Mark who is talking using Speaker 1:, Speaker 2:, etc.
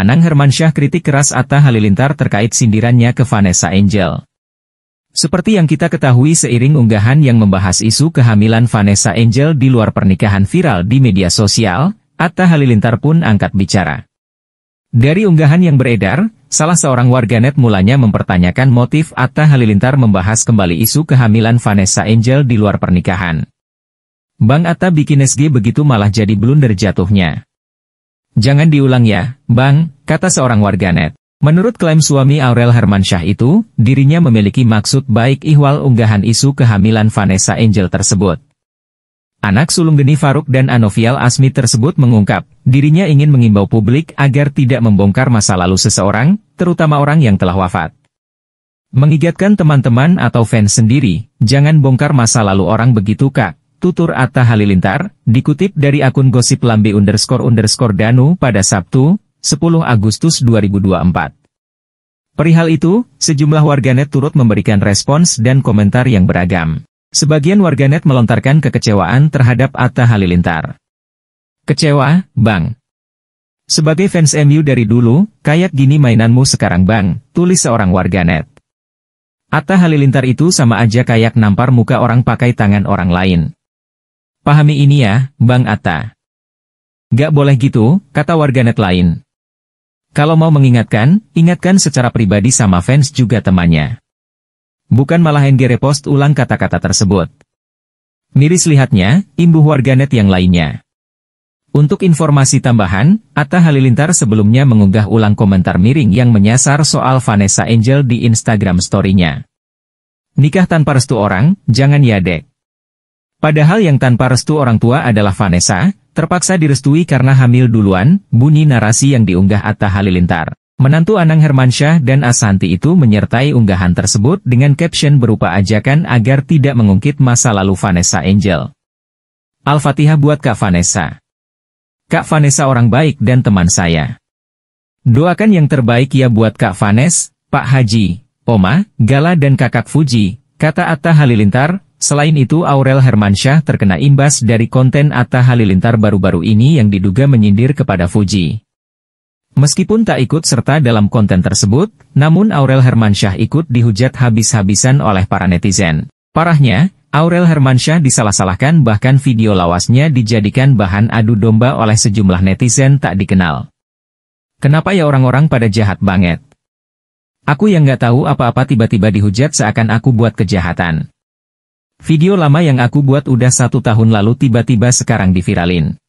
Speaker 1: Anang Hermansyah kritik keras Atta Halilintar terkait sindirannya ke Vanessa Angel. Seperti yang kita ketahui seiring unggahan yang membahas isu kehamilan Vanessa Angel di luar pernikahan viral di media sosial, Atta Halilintar pun angkat bicara. Dari unggahan yang beredar, salah seorang warganet mulanya mempertanyakan motif Atta Halilintar membahas kembali isu kehamilan Vanessa Angel di luar pernikahan. Bang Atta bikin SG begitu malah jadi blunder jatuhnya. Jangan diulang ya, Bang, kata seorang warganet. Menurut klaim suami Aurel Hermansyah itu, dirinya memiliki maksud baik ihwal unggahan isu kehamilan Vanessa Angel tersebut. Anak sulung Geni Faruk dan Anovial Asmi tersebut mengungkap, dirinya ingin mengimbau publik agar tidak membongkar masa lalu seseorang, terutama orang yang telah wafat. Mengingatkan teman-teman atau fans sendiri, jangan bongkar masa lalu orang begitu kak, tutur Atta Halilintar, dikutip dari akun gosip lambe underscore underscore danu pada Sabtu, 10 Agustus 2024. Perihal itu, sejumlah warganet turut memberikan respons dan komentar yang beragam. Sebagian warganet melontarkan kekecewaan terhadap Atta Halilintar. Kecewa, Bang. Sebagai fans MU dari dulu, kayak gini mainanmu sekarang Bang, tulis seorang warganet. Atta Halilintar itu sama aja kayak nampar muka orang pakai tangan orang lain. Pahami ini ya, Bang Atta. Gak boleh gitu, kata warganet lain. Kalau mau mengingatkan, ingatkan secara pribadi sama fans juga temannya. Bukan malah NG repost ulang kata-kata tersebut. Miris lihatnya, imbuh warganet yang lainnya. Untuk informasi tambahan, Atta Halilintar sebelumnya mengunggah ulang komentar miring yang menyasar soal Vanessa Angel di Instagram story-nya. Nikah tanpa restu orang, jangan ya dek. Padahal yang tanpa restu orang tua adalah Vanessa, terpaksa direstui karena hamil duluan, bunyi narasi yang diunggah Atta Halilintar. Menantu Anang Hermansyah dan Asanti itu menyertai unggahan tersebut dengan caption berupa ajakan agar tidak mengungkit masa lalu Vanessa Angel. Al-Fatihah buat Kak Vanessa. Kak Vanessa orang baik dan teman saya. Doakan yang terbaik ya buat Kak Vanes, Pak Haji, Oma, Gala dan Kakak Fuji, kata Atta Halilintar, Selain itu Aurel Hermansyah terkena imbas dari konten Atta Halilintar baru-baru ini yang diduga menyindir kepada Fuji. Meskipun tak ikut serta dalam konten tersebut, namun Aurel Hermansyah ikut dihujat habis-habisan oleh para netizen. Parahnya, Aurel Hermansyah disalah-salahkan bahkan video lawasnya dijadikan bahan adu domba oleh sejumlah netizen tak dikenal. Kenapa ya orang-orang pada jahat banget? Aku yang nggak tahu apa-apa tiba-tiba dihujat seakan aku buat kejahatan. Video lama yang aku buat udah satu tahun lalu tiba-tiba sekarang diviralin.